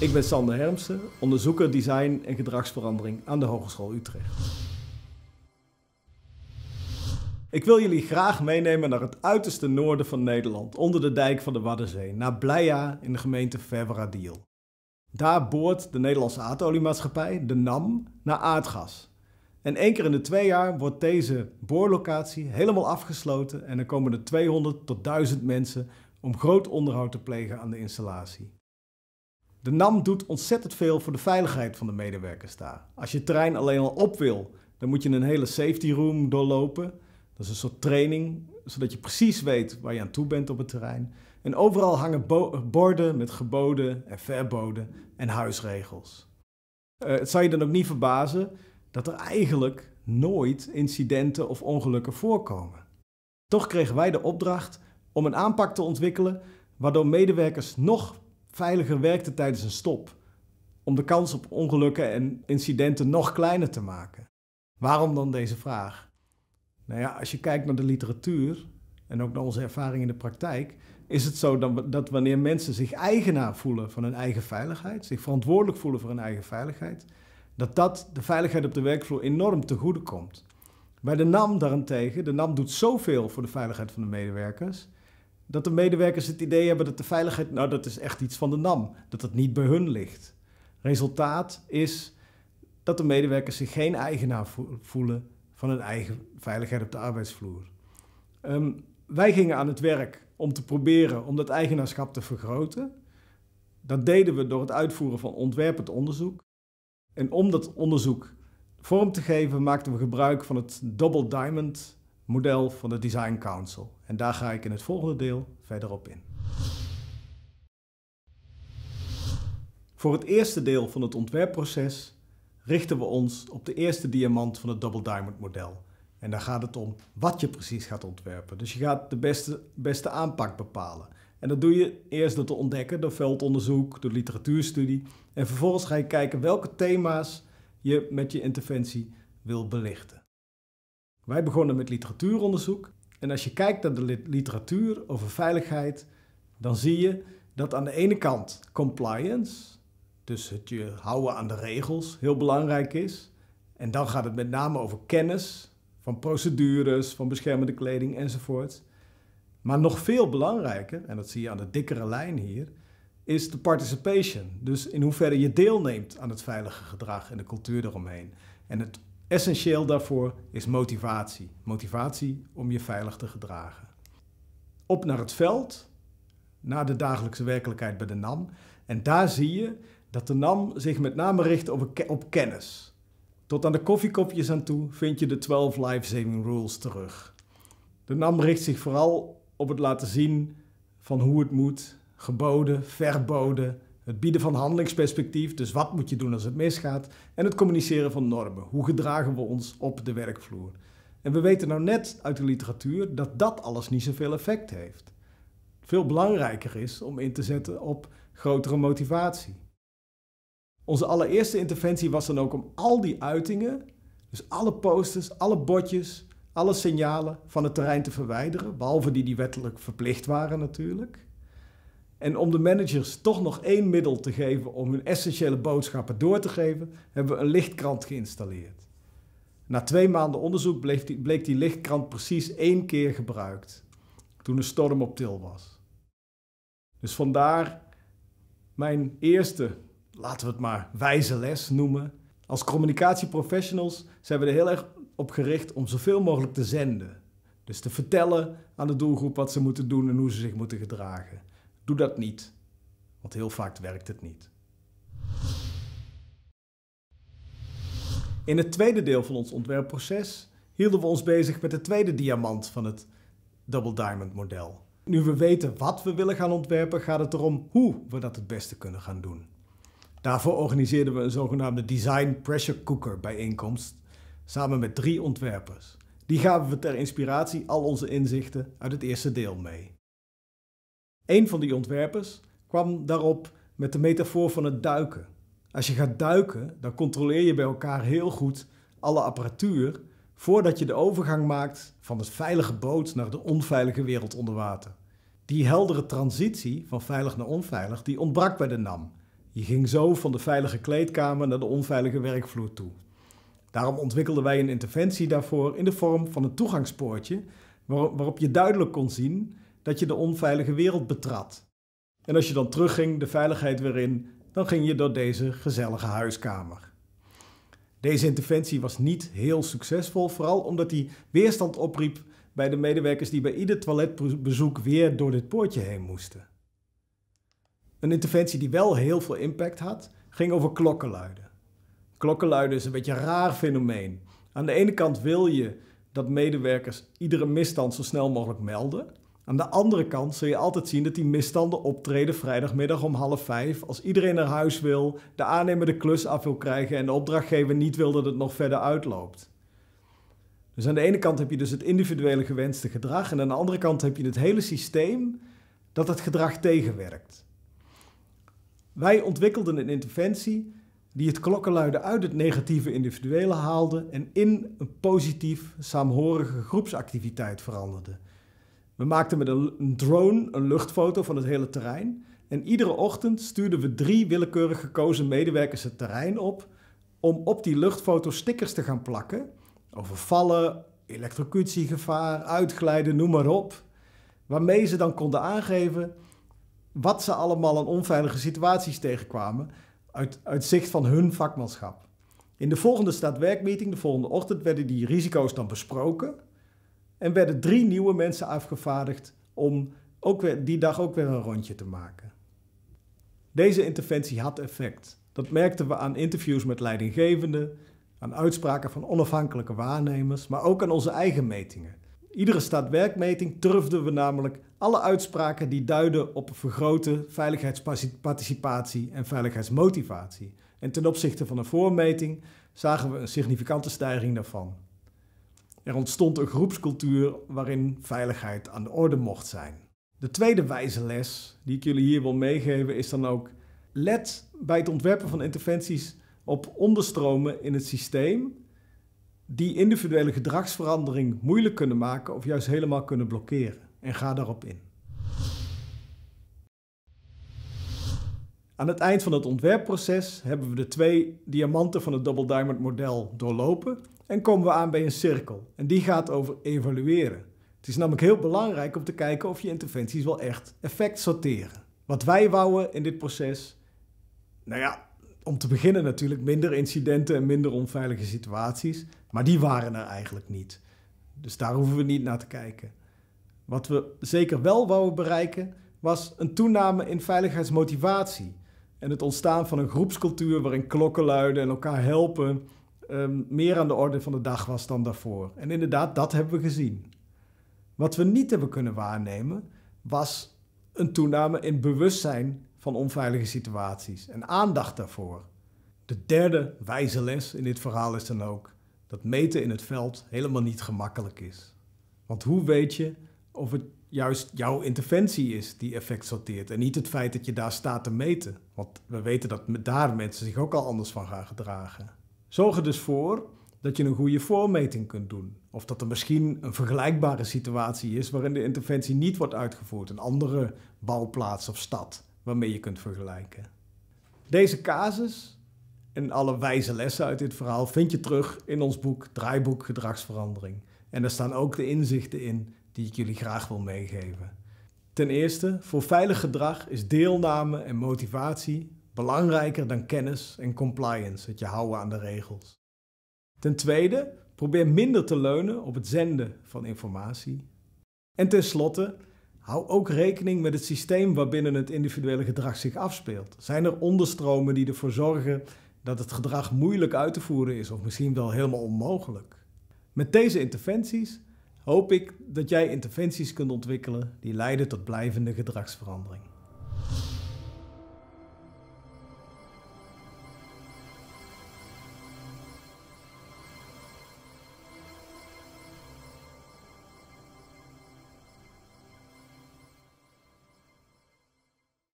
Ik ben Sander Hermsen, onderzoeker design en gedragsverandering aan de Hogeschool Utrecht. Ik wil jullie graag meenemen naar het uiterste noorden van Nederland, onder de dijk van de Waddenzee, naar Bleia in de gemeente Verweradiel. Daar boort de Nederlandse aardoliemaatschappij, de NAM, naar aardgas. En één keer in de twee jaar wordt deze boorlocatie helemaal afgesloten en er komen er 200 tot 1000 mensen om groot onderhoud te plegen aan de installatie. De NAM doet ontzettend veel voor de veiligheid van de medewerkers daar. Als je terrein alleen al op wil, dan moet je een hele safety room doorlopen. Dat is een soort training, zodat je precies weet waar je aan toe bent op het terrein. En overal hangen borden met geboden en verboden en huisregels. Eh, het zou je dan ook niet verbazen dat er eigenlijk nooit incidenten of ongelukken voorkomen. Toch kregen wij de opdracht om een aanpak te ontwikkelen waardoor medewerkers nog veiliger werkte tijdens een stop. Om de kans op ongelukken en incidenten nog kleiner te maken. Waarom dan deze vraag? Nou ja, als je kijkt naar de literatuur en ook naar onze ervaring in de praktijk, is het zo dat, wanneer mensen zich eigenaar voelen van hun eigen veiligheid, zich verantwoordelijk voelen voor hun eigen veiligheid, dat dat de veiligheid op de werkvloer enorm te goede komt. Bij de NAM daarentegen, de NAM doet zoveel voor de veiligheid van de medewerkers, dat de medewerkers het idee hebben dat de veiligheid, nou dat is echt iets van de NAM, dat dat niet bij hun ligt. Resultaat is dat de medewerkers zich geen eigenaar voelen van hun eigen veiligheid op de arbeidsvloer. Ehm, wij gingen aan het werk om te proberen om dat eigenaarschap te vergroten. Dat deden we door het uitvoeren van ontwerpend onderzoek. En om dat onderzoek vorm te geven maakten we gebruik van het Double Diamond model van de Design Council. En daar ga ik in het volgende deel verder op in. Voor het eerste deel van het ontwerpproces richten we ons op de eerste diamant van het Double Diamond model. En daar gaat het om wat je precies gaat ontwerpen. Dus je gaat de beste, beste aanpak bepalen. En dat doe je eerst door te ontdekken, door veldonderzoek, door literatuurstudie. En vervolgens ga je kijken welke thema's je met je interventie wil belichten. Wij begonnen met literatuuronderzoek. En als je kijkt naar de literatuur over veiligheid, dan zie je dat aan de ene kant compliance, dus het je houden aan de regels, heel belangrijk is. En dan gaat het met name over kennis van procedures, van beschermende kleding enzovoort. Maar nog veel belangrijker, en dat zie je aan de dikkere lijn hier, is de participation. Dus in hoeverre je deelneemt aan het veilige gedrag en de cultuur eromheen. En het Essentieel daarvoor is motivatie. Motivatie om je veilig te gedragen. Op naar het veld, naar de dagelijkse werkelijkheid bij de NAM. En daar zie je dat de NAM zich met name richt op, op kennis. Tot aan de koffiekopjes aan toe vind je de 12 life-saving rules terug. De NAM richt zich vooral op het laten zien van hoe het moet, geboden, verboden, het bieden van handelingsperspectief, dus wat moet je doen als het misgaat. En het communiceren van normen. Hoe gedragen we ons op de werkvloer? En we weten nou net uit de literatuur dat dat alles niet zoveel effect heeft. Veel belangrijker is om in te zetten op grotere motivatie. Onze allereerste interventie was dan ook om al die uitingen, dus alle posters, alle bordjes, alle signalen van het terrein te verwijderen, behalve die die wettelijk verplicht waren natuurlijk. En om de managers toch nog één middel te geven om hun essentiële boodschappen door te geven, hebben we een lichtkrant geïnstalleerd. Na twee maanden onderzoek bleek die, die lichtkrant precies één keer gebruikt, toen de storm op til was. Dus vandaar mijn eerste, laten we het maar wijze les noemen. Als communicatieprofessionals zijn we er heel erg op gericht om zoveel mogelijk te zenden. Dus te vertellen aan de doelgroep wat ze moeten doen en hoe ze zich moeten gedragen. Doe dat niet, want heel vaak werkt het niet. In het tweede deel van ons ontwerpproces hielden we ons bezig met de tweede diamant van het Double Diamond model. Nu we weten wat we willen gaan ontwerpen, gaat het erom hoe we dat het beste kunnen gaan doen. Daarvoor organiseerden we een zogenaamde Design Pressure Cooker bijeenkomst samen met drie ontwerpers. Die gaven we ter inspiratie al onze inzichten uit het eerste deel mee. Een van die ontwerpers kwam daarop met de metafoor van het duiken. Als je gaat duiken, dan controleer je bij elkaar heel goed alle apparatuur voordat je de overgang maakt van het veilige boot naar de onveilige wereld onder water. Die heldere transitie van veilig naar onveilig, die ontbrak bij de NAM. Je ging zo van de veilige kleedkamer naar de onveilige werkvloer toe. Daarom ontwikkelden wij een interventie daarvoor in de vorm van een toegangspoortje waarop je duidelijk kon zien dat je de onveilige wereld betrad. En als je dan terugging de veiligheid weer in, dan ging je door deze gezellige huiskamer. Deze interventie was niet heel succesvol, vooral omdat hij weerstand opriep bij de medewerkers die bij ieder toiletbezoek weer door dit poortje heen moesten. Een interventie die wel heel veel impact had, ging over klokkenluiden. Klokkenluiden is een beetje een raar fenomeen. Aan de ene kant wil je dat medewerkers iedere misstand zo snel mogelijk melden. Aan de andere kant zul je altijd zien dat die misstanden optreden vrijdagmiddag om half vijf. Als iedereen naar huis wil, de aannemer de klus af wil krijgen en de opdrachtgever niet wil dat het nog verder uitloopt. Dus aan de ene kant heb je dus het individuele gewenste gedrag en aan de andere kant heb je het hele systeem dat dat gedrag tegenwerkt. Wij ontwikkelden een interventie die het klokkenluiden uit het negatieve individuele haalde en in een positief saamhorige groepsactiviteit veranderde. We maakten met een drone een luchtfoto van het hele terrein. En iedere ochtend stuurden we drie willekeurig gekozen medewerkers het terrein op om op die luchtfoto stickers te gaan plakken. Over vallen, elektrocutiegevaar, uitglijden, noem maar op. Waarmee ze dan konden aangeven wat ze allemaal aan onveilige situaties tegenkwamen uit, uit zicht van hun vakmanschap. In de volgende staatwerkmeeting, de volgende ochtend, werden die risico's dan besproken. En werden drie nieuwe mensen afgevaardigd om ook weer, die dag ook weer een rondje te maken. Deze interventie had effect. Dat merkten we aan interviews met leidinggevenden, aan uitspraken van onafhankelijke waarnemers, maar ook aan onze eigen metingen. Iedere staatwerkmeting turfden we namelijk alle uitspraken die duiden op vergrote veiligheidsparticipatie en veiligheidsmotivatie. En ten opzichte van een voormeting zagen we een significante stijging daarvan. Er ontstond een groepscultuur waarin veiligheid aan de orde mocht zijn. De tweede wijze les die ik jullie hier wil meegeven is dan ook: let bij het ontwerpen van interventies op onderstromen in het systeem die individuele gedragsverandering moeilijk kunnen maken of juist helemaal kunnen blokkeren. En ga daarop in. Aan het eind van het ontwerpproces hebben we de twee diamanten van het Double Diamond model doorlopen en komen we aan bij een cirkel. En die gaat over evalueren. Het is namelijk heel belangrijk om te kijken of je interventies wel echt effect sorteren. Wat wij wouden in dit proces, nou ja, om te beginnen natuurlijk minder incidenten en minder onveilige situaties, maar die waren er eigenlijk niet. Dus daar hoeven we niet naar te kijken. Wat we zeker wel wouden bereiken, was een toename in veiligheidsmotivatie en het ontstaan van een groepscultuur waarin klokken luiden en elkaar helpen ehm, meer aan de orde van de dag was dan daarvoor. En inderdaad, dat hebben we gezien. Wat we niet hebben kunnen waarnemen was een toename in bewustzijn van onveilige situaties en aandacht daarvoor. De derde wijze les in dit verhaal is dan ook dat meten in het veld helemaal niet gemakkelijk is. Want hoe weet je of het juist jouw interventie is die effect sorteert. En niet het feit dat je daar staat te meten. Want we weten dat daar mensen zich ook al anders van gaan gedragen. Zorg er dus voor dat je een goede voormeting kunt doen. Of dat er misschien een vergelijkbare situatie is waarin de interventie niet wordt uitgevoerd. Een andere bouwplaats of stad waarmee je kunt vergelijken. Deze casus en alle wijze lessen uit dit verhaal vind je terug in ons boek Draaiboek Gedragsverandering. En daar staan ook de inzichten in die ik jullie graag wil meegeven. Ten eerste, voor veilig gedrag is deelname en motivatie belangrijker dan kennis en compliance, het je houden aan de regels. Ten tweede, probeer minder te leunen op het zenden van informatie. En tenslotte, hou ook rekening met het systeem waarbinnen het individuele gedrag zich afspeelt. Zijn er onderstromen die ervoor zorgen dat het gedrag moeilijk uit te voeren is of misschien wel helemaal onmogelijk? Met deze interventies hoop ik dat jij interventies kunt ontwikkelen die leiden tot blijvende gedragsverandering.